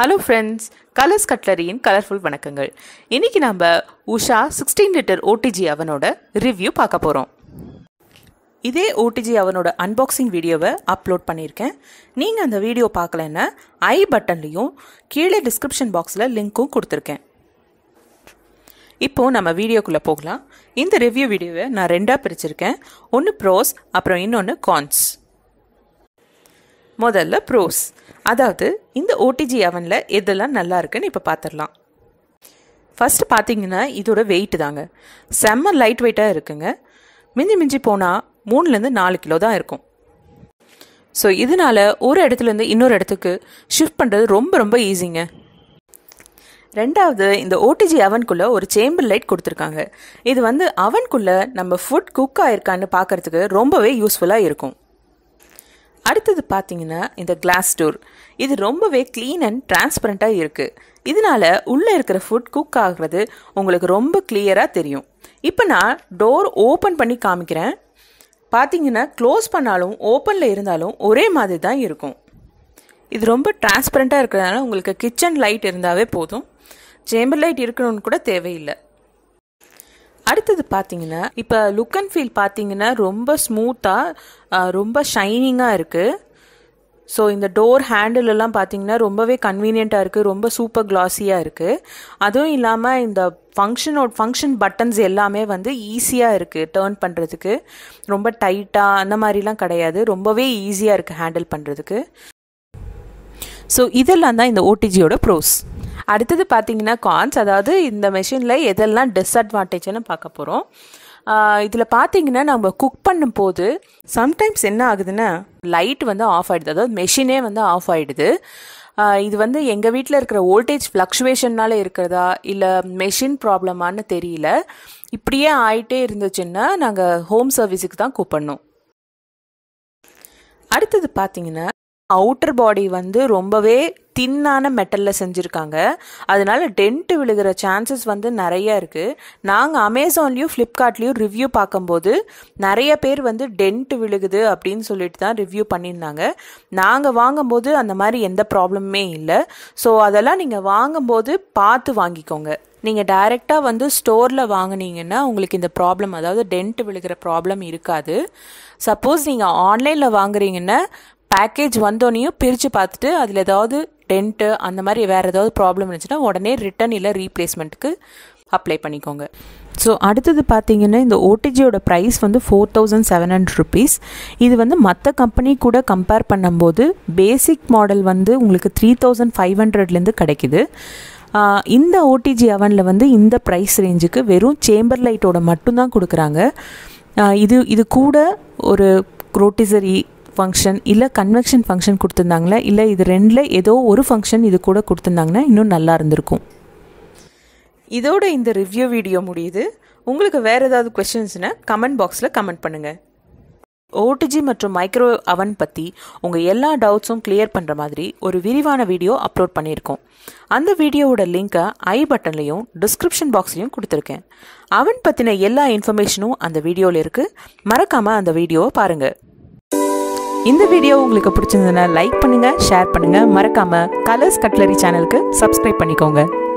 hello friends colours கட்லரியின் colourful வணக்கங்கள் இன்றைக்கி நம்ம உஷா சிக்ஸ்டீன் லிட்டர் ஓடிஜி அவனோட ரிவ்யூ பார்க்க போகிறோம் இதே ஓடிஜி அவனோட அன்பாக்சிங் வீடியோவை அப்லோட் பண்ணியிருக்கேன் நீங்கள் அந்த வீடியோ பார்க்கலன்னா ஐ பட்டன்லேயும் கீழே டிஸ்கிரிப்ஷன் பாக்ஸில் லிங்க்கும் கொடுத்துருக்கேன் இப்போது நம்ம வீடியோக்குள்ளே போகலாம் இந்த ரிவ்யூ வீடியோவை நான் ரெண்டாக பிரிச்சிருக்கேன் ஒன்று ப்ரோஸ் அப்புறம் இன்னொன்று கான்ஸ் முதல்ல ப்ரோஸ் அதாவது இந்த ஓடிஜி அவனில் எதெல்லாம் நல்லா இருக்குன்னு இப்போ பார்த்துடலாம் ஃபஸ்ட்டு பார்த்தீங்கன்னா இதோட வெயிட் தாங்க செம்ம லைட் வெயிட்டாக இருக்குங்க மிஞ்சி மிஞ்சி போனால் மூணுலேருந்து நாலு கிலோ தான் இருக்கும் ஸோ இதனால் ஒரு இடத்துலேருந்து இன்னொரு இடத்துக்கு ஷிஃப்ட் பண்ணுறது ரொம்ப ரொம்ப ஈஸிங்க ரெண்டாவது இந்த ஓடிஜி அவனுக்குள்ளே ஒரு சேம்பர் லைட் கொடுத்துருக்காங்க இது வந்து அவனுக்குள்ளே நம்ம ஃபுட் குக் ஆயிருக்கான்னு பார்க்குறதுக்கு ரொம்பவே யூஸ்ஃபுல்லாக இருக்கும் அடுத்தது பார்த்தீங்கன்னா இந்த கிளாஸ் டோர் இது ரொம்பவே க்ளீன் அண்ட் டிரான்ஸ்பரண்ட்டாக இருக்குது இதனால உள்ளே இருக்கிற ஃபுட் குக் ஆகிறது உங்களுக்கு ரொம்ப கிளியராக தெரியும் இப்போ நான் டோர் ஓப்பன் பண்ணி காமிக்கிறேன் பார்த்தீங்கன்னா க்ளோஸ் பண்ணாலும் ஓப்பனில் இருந்தாலும் ஒரே மாதிரி தான் இருக்கும் இது ரொம்ப டிரான்ஸ்பரண்ட்டாக இருக்கிறதுனால உங்களுக்கு கிச்சன் லைட் இருந்தாவே போதும் சேம்பர் லைட் இருக்கணும்னு கூட தேவையில்லை அடுத்தது பார்த்தீங்கன்னா இப்போ லுக் அண்ட் ஃபீல் பார்த்தீங்கன்னா ரொம்ப ஸ்மூத்தாக ரொம்ப ஷைனிங்காக இருக்குது ஸோ இந்த டோர் ஹேண்டிலெல்லாம் பார்த்தீங்கன்னா ரொம்பவே கன்வீனியண்ட்டாக இருக்குது ரொம்ப சூப்பர் கிளாஸியாக இருக்குது அதுவும் இல்லாமல் இந்த ஃபங்க்ஷனோட ஃபங்க்ஷன் பட்டன்ஸ் எல்லாமே வந்து ஈஸியாக இருக்குது டேர்ன் பண்ணுறதுக்கு ரொம்ப டைட்டாக அந்த மாதிரிலாம் கிடையாது ரொம்பவே ஈஸியாக இருக்குது ஹேண்டில் பண்ணுறதுக்கு ஸோ இதெல்லாம் தான் இந்த ஓடிஜியோட ப்ரோஸ் அடுத்தது பார்த்தீங்கன்னா கான்ஸ் அதாவது இந்த மெஷினில் எதெல்லாம் டிஸ்அட்வான்டேஜ்னு பார்க்க போகிறோம் இதில் பார்த்தீங்கன்னா நம்ம குக் பண்ணும்போது சம்டைம்ஸ் என்ன ஆகுதுன்னா லைட் வந்து ஆஃப் ஆகிடுது அதாவது மெஷினே வந்து ஆஃப் ஆகிடுது இது வந்து எங்கள் வீட்டில் இருக்கிற வோல்டேஜ் ஃப்ளக்ஷுவேஷன்னால இருக்கிறதா இல்லை மெஷின் ப்ராப்ளமானு தெரியல இப்படியே ஆயிட்டே இருந்துச்சுன்னா நாங்கள் ஹோம் சர்வீஸுக்கு தான் கூப்பிடணும் அடுத்தது பார்த்தீங்கன்னா அவுட்டர் பாடி வந்து ரொம்பவே தின்னான மெட்டலில் செஞ்சுருக்காங்க அதனால டென்ட் விழுகிற சான்சஸ் வந்து நிறைய இருக்குது நாங்கள் அமேசான்லேயும் ஃப்ளிப்கார்ட்லேயும் ரிவ்யூ பார்க்கும்போது நிறைய பேர் வந்து டென்ட் விழுகுது அப்படின்னு சொல்லிட்டு தான் ரிவ்யூ பண்ணியிருந்தாங்க நாங்கள் வாங்கும்போது அந்த மாதிரி எந்த ப்ராப்ளமுமே இல்லை ஸோ அதெல்லாம் நீங்கள் வாங்கும்போது பார்த்து வாங்கிக்கோங்க நீங்கள் டைரெக்டாக வந்து ஸ்டோரில் வாங்கினீங்கன்னா உங்களுக்கு இந்த ப்ராப்ளம் அதாவது டென்ட் விழுகிற ப்ராப்ளம் இருக்காது சப்போஸ் நீங்கள் ஆன்லைனில் வாங்குறீங்கன்னா பேக்கேஜ் வந்தோடனையும் பிரித்து பார்த்துட்டு அதில் ஏதாவது டென்ட்டு அந்த மாதிரி வேறு ஏதாவது ப்ராப்ளம் இருந்துச்சுன்னா உடனே ரிட்டன் இல்லை ரீப்ளேஸ்மெண்ட்டுக்கு அப்ளை பண்ணிக்கோங்க ஸோ அடுத்தது பார்த்தீங்கன்னா இந்த ஓடிஜியோட ப்ரைஸ் வந்து four thousand seven hundred rupees இது வந்து மற்ற கம்பெனி கூட கம்பேர் பண்ணும்போது பேசிக் மாடல் வந்து உங்களுக்கு த்ரீ தௌசண்ட் ஃபைவ் ஹண்ட்ரட்லேருந்து கிடைக்கிது இந்த ஓடிஜி அவனில் வந்து இந்த ப்ரைஸ் ரேஞ்சுக்கு வெறும் சேம்பர் லைட்டோட மட்டும்தான் கொடுக்குறாங்க இது இது கூட ஒரு ரோட்டிசரி ஃபங்க்ஷன் இல்லை கன்வெக்ஷன் ஃபங்க்ஷன் கொடுத்துருந்தாங்களே இல்லை இது ரெண்டில் ஏதோ ஒரு ஃபங்க்ஷன் இது கூட கொடுத்துருந்தாங்கன்னா இன்னும் நல்லா இருந்திருக்கும் இதோட இந்த ரிவ்யூ வீடியோ முடியுது உங்களுக்கு வேறு ஏதாவது கொஷின்ஸ்னால் கமெண்ட் பாக்ஸில் கமெண்ட் பண்ணுங்கள் ஓடிஜி மற்றும் மைக்ரோ அவன் பற்றி உங்கள் எல்லா டவுட்ஸும் கிளியர் பண்ணுற மாதிரி ஒரு விரிவான வீடியோ அப்லோட் பண்ணியிருக்கோம் அந்த வீடியோவோட லிங்க்கை ஐ பட்டன்லையும் டிஸ்கிரிப்ஷன் பாக்ஸ்லையும் கொடுத்துருக்கேன் அவன் பற்றின எல்லா இன்ஃபர்மேஷனும் அந்த வீடியோவில் இருக்குது மறக்காமல் அந்த வீடியோவை பாருங்கள் இந்த வீடியோ உங்களுக்கு பிடிச்சிருந்ததுன்னா லைக் பண்ணுங்கள் ஷேர் பண்ணுங்கள் மறக்காமல் கலர்ஸ் கட்லரி சேனலுக்கு சப்ஸ்கிரைப் பண்ணிக்கோங்க